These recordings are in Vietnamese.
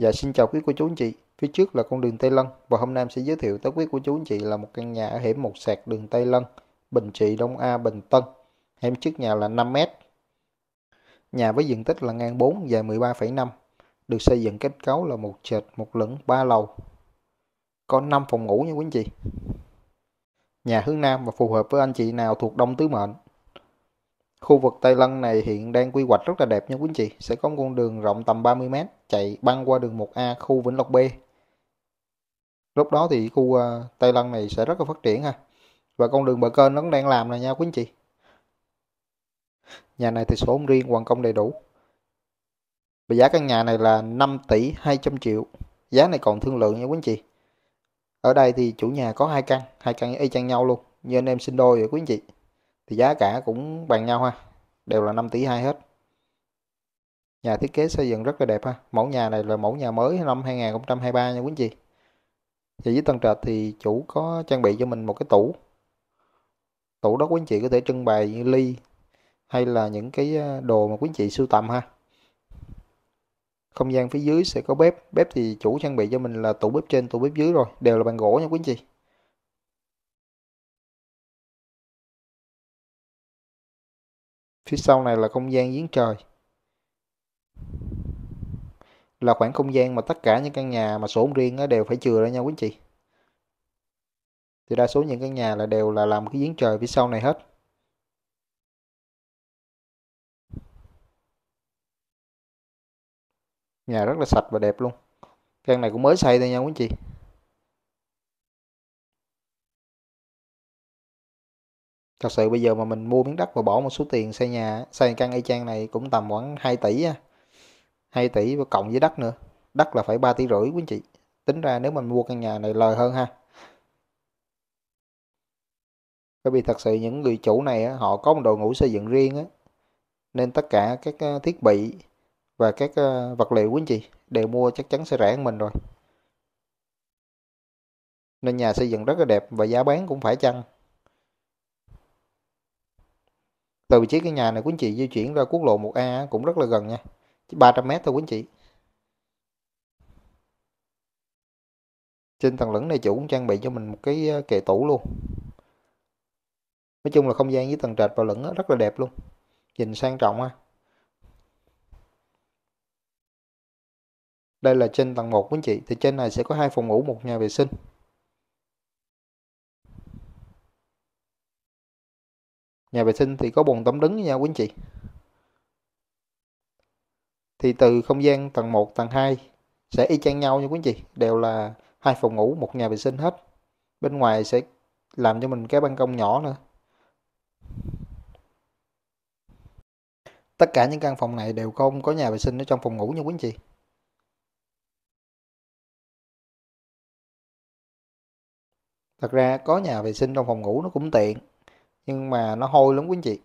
Dạ xin chào quý cô chú anh chị, phía trước là con đường Tây Lân và hôm nay em sẽ giới thiệu tới quý cô chú anh chị là một căn nhà ở hẻm một sạc đường Tây Lân, Bình Trị Đông A, Bình Tân. Hẻm trước nhà là 5 m. Nhà với diện tích là ngang 4 dài 13,5, được xây dựng kết cấu là một trệt, một lửng, 3 lầu. Có 5 phòng ngủ nha quý anh chị. Nhà hướng Nam và phù hợp với anh chị nào thuộc Đông Tứ Mệnh Khu vực Tây Lân này hiện đang quy hoạch rất là đẹp nha quý anh chị. Sẽ có một con đường rộng tầm 30m chạy băng qua đường 1A khu Vĩnh Lộc B. Lúc đó thì khu ờ, Tây Lân này sẽ rất là phát triển ha. Và con đường bờ kênh nó cũng đang làm này nha quý anh chị. Nhà này thì sổ riêng hoàn công đầy đủ. Và giá căn nhà này là 5 tỷ 200 triệu. Giá này còn thương lượng nha quý anh chị. Ở đây thì chủ nhà có hai căn, hai căn y chang nhau luôn. Như anh em xin đôi vậy quý anh chị thì giá cả cũng bằng nhau ha đều là 5 tỷ 2 hết nhà thiết kế xây dựng rất là đẹp ha mẫu nhà này là mẫu nhà mới năm 2023 nha quý anh chị thì dưới tầng trệt thì chủ có trang bị cho mình một cái tủ tủ đó quý anh chị có thể trưng bày như ly hay là những cái ờ, đồ mà quý anh chị sưu tầm ha không gian phía dưới sẽ có bếp bếp thì chủ trang bị cho mình là tủ bếp trên tủ bếp dưới rồi đều là bằng gỗ nha quý anh chị Phía sau này là không gian giếng trời. Là khoảng không gian mà tất cả những căn nhà mà sổ riêng nó đều phải chừa ra nha quý anh chị. Thì đa số những căn nhà là đều là làm cái giếng trời phía sau này hết. Nhà rất là sạch và đẹp luôn. Căn này cũng mới xây thôi nha quý anh chị. thật sự bây giờ mà mình mua miếng đất và bỏ một số tiền xây nhà xây căn y chang này cũng tầm khoảng 2 tỷ á 2 tỷ và cộng với đất nữa đất là phải 3 tỷ rưỡi quý anh chị tính ra nếu mình mua căn nhà này lời hơn ha bởi vì thật sự những người chủ này họ có một đội ngũ xây dựng riêng á, nên tất cả các à, thiết bị và các à, vật liệu quý anh chị đều mua chắc chắn sẽ rẻ hơn mình rồi nên nhà xây dựng rất là đẹp và giá bán cũng phải chăng từ vị trí cái nhà này quý anh chị di chuyển ra quốc lộ 1A cũng rất là gần nha chỉ 300 mét thôi quý anh chị trên tầng lửng này chủ cũng trang bị cho mình một cái ờ, kệ tủ luôn nói chung là không gian với tầng trệt và lửng rất là đẹp luôn nhìn sang trọng ha đây là trên tầng 1 quý anh chị thì trên này sẽ có hai phòng ngủ một nhà vệ sinh nhà vệ sinh thì có bồn tắm đứng nha quý anh chị thì từ không gian tầng 1, tầng 2 sẽ y chang nhau nha quý anh chị đều là hai phòng ngủ một nhà vệ sinh hết bên ngoài sẽ làm cho mình cái ban công nhỏ nữa tất cả những căn phòng này đều không có nhà vệ sinh ở trong phòng ngủ nha quý anh chị thật ra có nhà vệ sinh trong phòng ngủ nó cũng tiện nhưng mà nó hôi lắm quý anh chị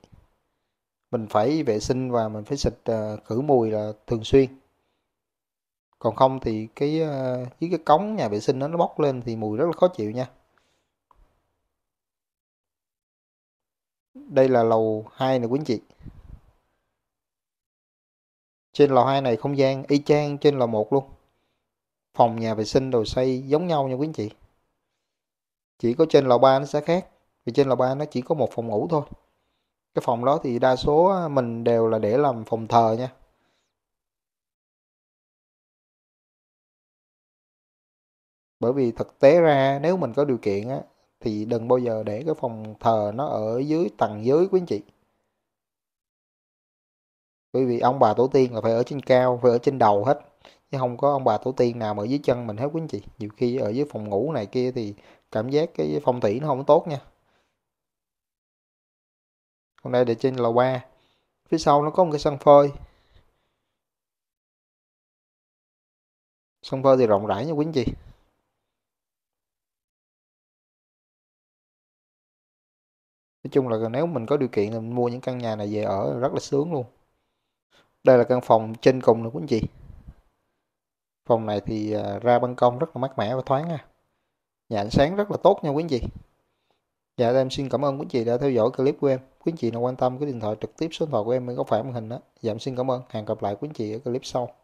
mình phải vệ sinh và mình phải xịt uh, khử mùi là thường xuyên còn không thì cái uh, ờ, dưới cái cống nhà vệ sinh đó, nó bốc lên thì mùi rất là khó chịu nha đây là lầu 2 này quý anh chị trên lầu 2 này không gian y chang trên lầu 1 luôn phòng nhà vệ sinh đồ xây giống nhau nha quý anh chị chỉ có trên lầu 3 nó sẽ khác vì trên lầu 3 nó chỉ có một phòng ngủ thôi. Cái phòng đó thì đa số mình đều là để làm phòng thờ nha. Bởi vì thực tế ra nếu mình có điều kiện á, thì đừng bao giờ để cái phòng thờ nó ở dưới tầng dưới quý anh chị. Bởi vì ông bà tổ tiên là phải ở trên cao, phải ở trên đầu hết. Chứ không có ông bà tổ tiên nào mà ở dưới chân mình hết quý anh chị. Nhiều khi ở dưới phòng ngủ này kia thì cảm giác cái phong thủy nó không tốt nha còn đây để trên lầu 3 phía sau nó có một cái sân phơi sân phơi thì rộng rãi nha quý anh chị nói chung là nếu mình có điều kiện thì mình mua những căn nhà này về ở rất là sướng luôn đây là căn phòng trên cùng nè quý anh chị phòng này thì à, ra ban công rất là mát mẻ và thoáng ha nhà ánh sáng rất là tốt nha quý anh chị dạ em xin cảm ơn quý anh chị đã theo dõi clip của em Quý anh chị nào quan tâm cứ điện thoại trực tiếp số điện thoại của em mới có phải màn hình đó. Dạ em xin cảm ơn. Hẹn gặp lại quý anh chị ở clip sau.